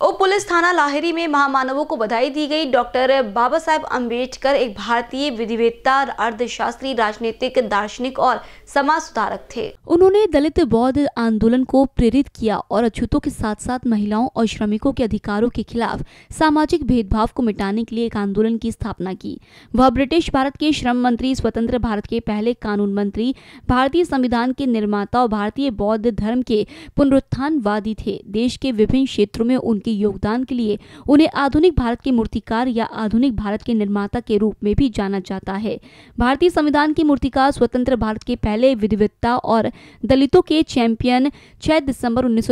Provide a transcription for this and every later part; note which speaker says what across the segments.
Speaker 1: Open oh, police थाना लाहिरी में महामानवों को बधाई दी गई डॉक्टर बाबा साहेब अम्बेडकर एक भारतीय विधिवेत्ता अर्थशास्त्री राजनीतिक दार्शनिक और समाज सुधारक थे उन्होंने दलित बौद्ध आंदोलन को प्रेरित किया और अछूतों के साथ साथ महिलाओं और श्रमिकों के अधिकारों के खिलाफ सामाजिक भेदभाव को मिटाने के लिए एक आंदोलन की स्थापना की वह ब्रिटिश भारत के श्रम मंत्री स्वतंत्र भारत के पहले कानून मंत्री भारतीय संविधान के निर्माता और भारतीय बौद्ध धर्म के पुनरुत्थान थे देश के विभिन्न क्षेत्रों में उनके योग योगदान के लिए उन्हें आधुनिक भारत के मूर्तिकार या आधुनिक भारत के निर्माता के रूप में भी जाना जाता है भारतीय संविधान के मूर्तिकार स्वतंत्र भारत के पहले विधिवत्ता और दलितों के चैंपियन छह दिसंबर उन्नीस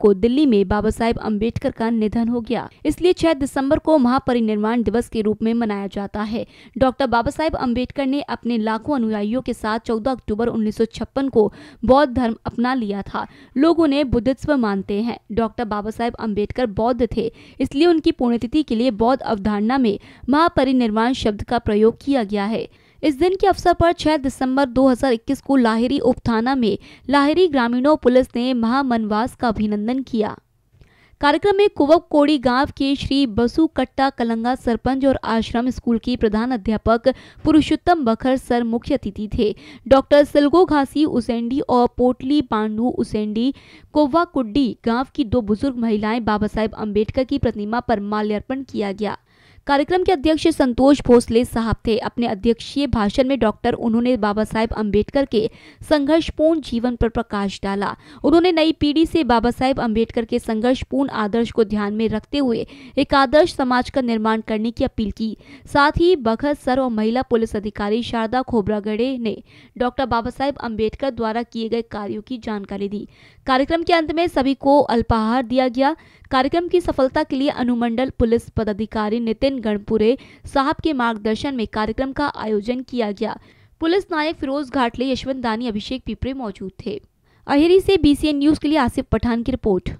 Speaker 1: को दिल्ली में बाबा साहेब अम्बेडकर का निधन हो गया इसलिए छह दिसंबर को महापरिनिर्माण दिवस के रूप में मनाया जाता है डॉक्टर बाबा साहेब अम्बेडकर ने अपने लाखों अनुयायियों के साथ चौदह अक्टूबर उन्नीस को बौद्ध धर्म अपना लिया था लोग उन्हें बुद्धिस्व मानते हैं डॉक्टर बाबा साहेब अम्बेडकर बौद्ध थे इसलिए उनकी पुण्यतिथि के लिए बौद्ध अवधारणा में महापरिनिर्वाण शब्द का प्रयोग किया गया है इस दिन के अवसर पर 6 दिसंबर 2021 को लाहिरी उप थाना में लाहिरी ग्रामीणों पुलिस ने महामनवास का अभिनंदन किया कार्यक्रम में कुवक कोड़ी गांव के श्री बसु कट्टा कलंगा सरपंच और आश्रम स्कूल के प्रधान अध्यापक पुरुषोत्तम बखर सर मुख्य अतिथि थे डॉक्टर सिलगो घासी उसेंडी और पोटली पांडू उसेंडी कोवाकुडी गांव की दो बुजुर्ग महिलाएं बाबा साहेब अम्बेडकर की प्रतिमा पर माल्यार्पण किया गया कार्यक्रम के अध्यक्ष संतोष भोसले साहब थे अपने अध्यक्षीय भाषण में डॉक्टर उन्होंने बाबा साहेब अम्बेडकर के संघर्षपूर्ण जीवन पर प्रकाश डाला उन्होंने नई पीढ़ी से बाबा साहेब अम्बेडकर के संघर्षपूर्ण आदर्श को ध्यान में रखते हुए एक आदर्श समाज का निर्माण करने की अपील की साथ ही बखत सर और महिला पुलिस अधिकारी शारदा खोबरागढ़े ने डॉक्टर बाबा साहेब अम्बेडकर द्वारा किए गए कार्यो की जानकारी दी कार्यक्रम के अंत में सभी को अल्पाहार दिया गया कार्यक्रम की सफलता के लिए अनुमंडल पुलिस पदाधिकारी नितिन गणपुरे साहब के मार्गदर्शन में कार्यक्रम का आयोजन किया गया पुलिस नायक फिरोज घाटले यशवंत दानी अभिषेक पिपरे मौजूद थे अहेरी से बीसीएन न्यूज के लिए आसिफ पठान की रिपोर्ट